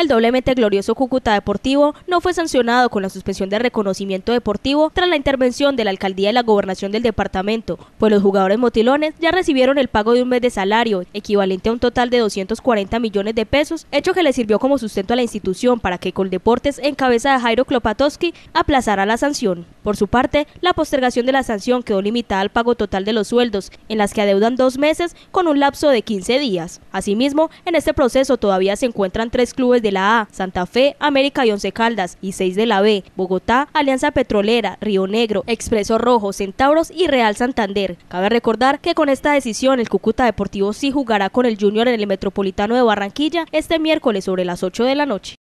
El doblemente glorioso Cúcuta Deportivo no fue sancionado con la suspensión de reconocimiento deportivo tras la intervención de la alcaldía y la gobernación del departamento, pues los jugadores motilones ya recibieron el pago de un mes de salario, equivalente a un total de 240 millones de pesos, hecho que le sirvió como sustento a la institución para que Coldeportes, en cabeza de Jairo Klopatowski, aplazara la sanción. Por su parte, la postergación de la sanción quedó limitada al pago total de los sueldos, en las que adeudan dos meses con un lapso de 15 días. Asimismo, en este proceso todavía se encuentran tres clubes de la A, Santa Fe, América y Once Caldas, y 6 de la B, Bogotá, Alianza Petrolera, Río Negro, Expreso Rojo, Centauros y Real Santander. Cabe recordar que con esta decisión el Cúcuta Deportivo sí jugará con el Junior en el Metropolitano de Barranquilla este miércoles sobre las 8 de la noche.